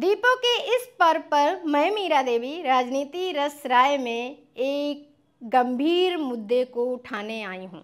दीपों के इस पर्व पर मैं मीरा देवी राजनीति रस राय में एक गंभीर मुद्दे को उठाने आई हूँ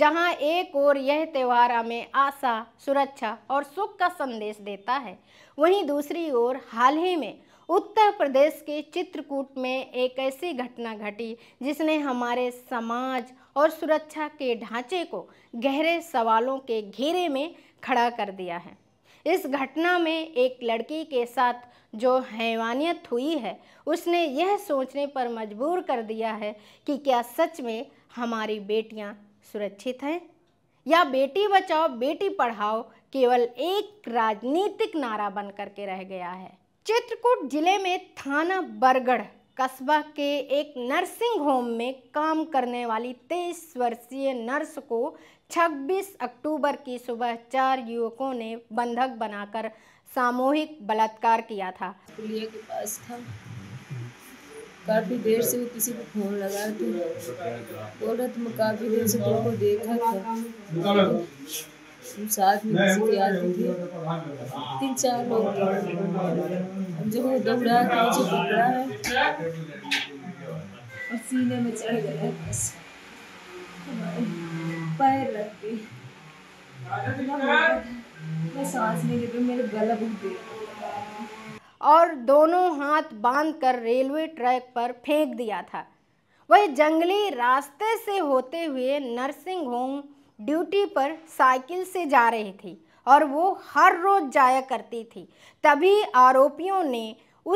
जहाँ एक और यह त्यौहार हमें आशा सुरक्षा और सुख का संदेश देता है वहीं दूसरी ओर हाल ही में उत्तर प्रदेश के चित्रकूट में एक ऐसी घटना घटी जिसने हमारे समाज और सुरक्षा के ढांचे को गहरे सवालों के घेरे में खड़ा कर दिया है इस घटना में एक लड़की के साथ जो हैवानियत हुई है उसने यह सोचने पर मजबूर कर दिया है कि क्या सच में हमारी बेटियां सुरक्षित हैं या बेटी बचाओ बेटी पढ़ाओ केवल एक राजनीतिक नारा बन करके रह गया है चित्रकूट जिले में थाना बरगढ़ कस्बा के एक नर्सिंग होम में काम करने वाली तेईस वर्षीय नर्स को 26 अक्टूबर की सुबह चार युवकों ने बंधक बनाकर सामूहिक बलात्कार किया था पुलिया के पास था काफ़ी देर से वो किसी को फोन लगा था तो औरत में काफ़ी देर से तुमको देखा था साथ में किसी आदमी थे तीन चार लोग जो है दौड़ा के मुझे पकड़ा है और सीने में चढ़ गया बस पैर रख के मैं सांस नहीं ले मेरे गला बहुत देर और दोनों हाथ बांधकर रेलवे ट्रैक पर फेंक दिया था वह जंगली रास्ते से होते हुए नर्सिंग होम ड्यूटी पर साइकिल से जा रही थी और वो हर रोज जाया करती थी तभी आरोपियों ने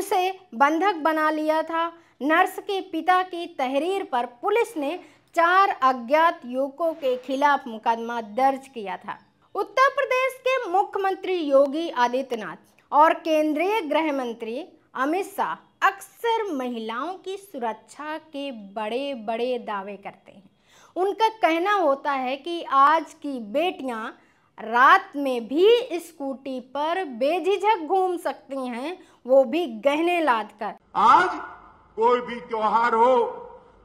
उसे बंधक बना लिया था नर्स के पिता की तहरीर पर पुलिस ने चार अज्ञात युवकों के खिलाफ मुकदमा दर्ज किया था उत्तर प्रदेश के मुख्यमंत्री योगी आदित्यनाथ और केंद्रीय गृह मंत्री अमित शाह अक्सर महिलाओं की सुरक्षा के बड़े बड़े दावे करते हैं उनका कहना होता है कि आज की बेटियां रात में भी स्कूटी पर बेझिझक घूम सकती हैं वो भी गहने लाद कर आज कोई भी त्योहार हो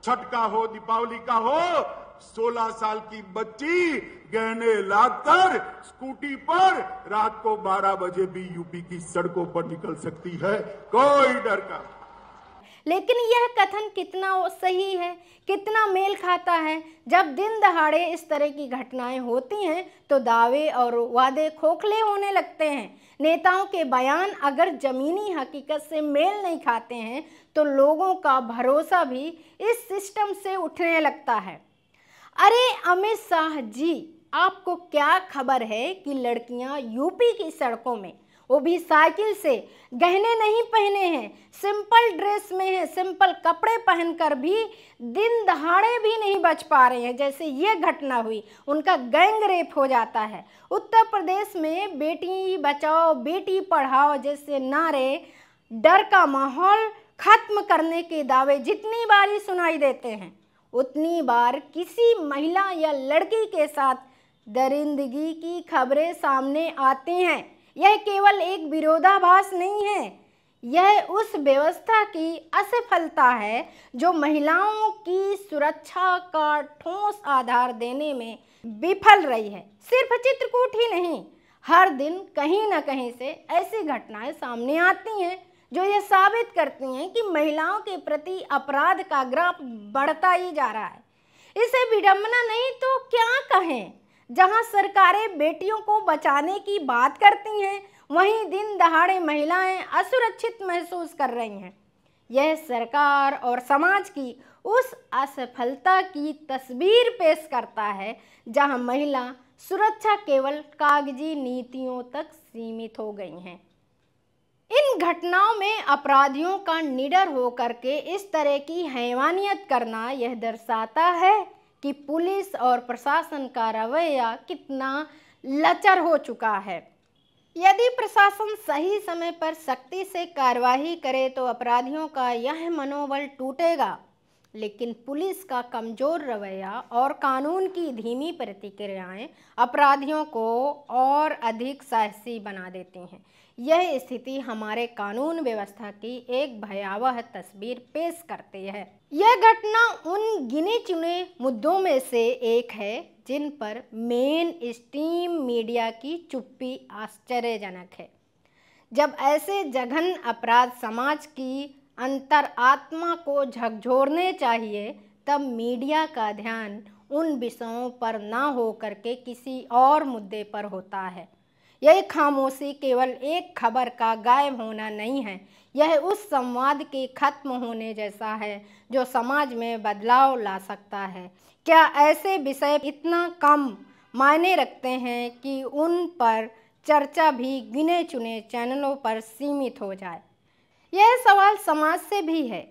छठ का हो दीपावली का हो 16 साल की बच्ची गहने लादकर स्कूटी पर रात को 12 बजे भी यूपी की सड़कों पर निकल सकती है कोई डर का लेकिन यह कथन कितना सही है कितना मेल खाता है जब दिन दहाड़े इस तरह की घटनाएं होती हैं तो दावे और वादे खोखले होने लगते हैं नेताओं के बयान अगर ज़मीनी हकीकत से मेल नहीं खाते हैं तो लोगों का भरोसा भी इस सिस्टम से उठने लगता है अरे अमित शाह जी आपको क्या खबर है कि लड़कियां यूपी की सड़कों में वो भी साइकिल से गहने नहीं पहने हैं सिंपल ड्रेस में हैं सिंपल कपड़े पहनकर भी दिन दहाड़े भी नहीं बच पा रहे हैं जैसे ये घटना हुई उनका गैंग रेप हो जाता है उत्तर प्रदेश में बेटी बचाओ बेटी पढ़ाओ जैसे नारे डर का माहौल खत्म करने के दावे जितनी बार ही सुनाई देते हैं उतनी बार किसी महिला या लड़की के साथ दरिंदगी की खबरें सामने आती हैं यह केवल एक विरोधाभास नहीं है यह उस व्यवस्था की असफलता है जो महिलाओं की सुरक्षा का ठोस आधार देने में विफल रही है सिर्फ चित्रकूट ही नहीं हर दिन कहीं ना कहीं से ऐसी घटनाएं सामने आती हैं जो यह साबित करती हैं कि महिलाओं के प्रति अपराध का ग्राफ बढ़ता ही जा रहा है इसे विडम्बना नहीं तो क्या कहें जहां सरकारें बेटियों को बचाने की बात करती हैं वहीं दिन दहाड़े महिलाएं असुरक्षित महसूस कर रही हैं यह सरकार और समाज की उस असफलता की तस्वीर पेश करता है जहां महिला सुरक्षा केवल कागजी नीतियों तक सीमित हो गई हैं इन घटनाओं में अपराधियों का निडर होकर के इस तरह की हैवानियत करना यह दर्शाता है कि पुलिस और प्रशासन का रवैया कितना लचर हो चुका है यदि प्रशासन सही समय पर सख्ती से कार्रवाई करे तो अपराधियों का यह मनोबल टूटेगा लेकिन पुलिस का कमज़ोर रवैया और कानून की धीमी प्रतिक्रियाएं अपराधियों को और अधिक साहसी बना देती हैं यह स्थिति हमारे कानून व्यवस्था की एक भयावह तस्वीर पेश करती है यह घटना उन गिने चुने मुद्दों में से एक है जिन पर मेन स्ट्रीम मीडिया की चुप्पी आश्चर्यजनक है जब ऐसे जघन अपराध समाज की अंतर आत्मा को झकझोरने चाहिए तब मीडिया का ध्यान उन विषयों पर ना हो करके किसी और मुद्दे पर होता है यह खामोशी केवल एक खबर का गायब होना नहीं है यह उस संवाद के खत्म होने जैसा है जो समाज में बदलाव ला सकता है क्या ऐसे विषय इतना कम मायने रखते हैं कि उन पर चर्चा भी गिने चुने चैनलों पर सीमित हो जाए यह सवाल समाज से भी है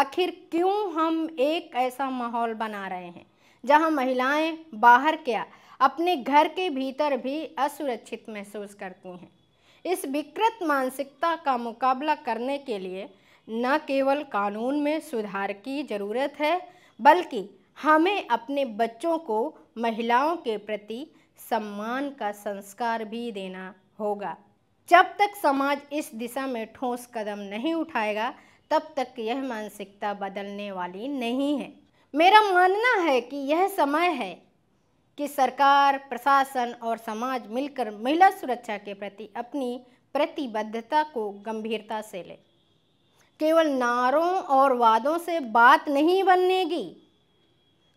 आखिर क्यों हम एक ऐसा माहौल बना रहे हैं जहां महिलाएं बाहर क्या अपने घर के भीतर भी असुरक्षित महसूस करती हैं इस विकृत मानसिकता का मुकाबला करने के लिए न केवल कानून में सुधार की ज़रूरत है बल्कि हमें अपने बच्चों को महिलाओं के प्रति सम्मान का संस्कार भी देना होगा जब तक समाज इस दिशा में ठोस कदम नहीं उठाएगा तब तक यह मानसिकता बदलने वाली नहीं है मेरा मानना है कि यह समय है कि सरकार प्रशासन और समाज मिलकर महिला सुरक्षा के प्रति अपनी प्रतिबद्धता को गंभीरता से ले केवल नारों और वादों से बात नहीं बनेगी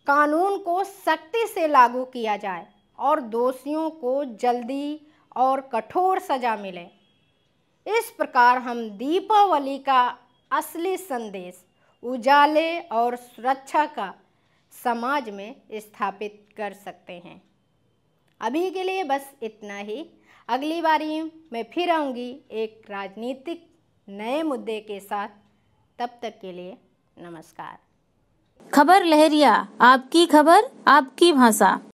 कानून को सख्ती से लागू किया जाए और दोषियों को जल्दी और कठोर सजा मिले इस प्रकार हम दीपावली का असली संदेश उजाले और सुरक्षा का समाज में स्थापित कर सकते हैं अभी के लिए बस इतना ही अगली बारी मैं फिर आऊँगी एक राजनीतिक नए मुद्दे के साथ तब तक के लिए नमस्कार खबर लहरिया आपकी खबर आपकी भाषा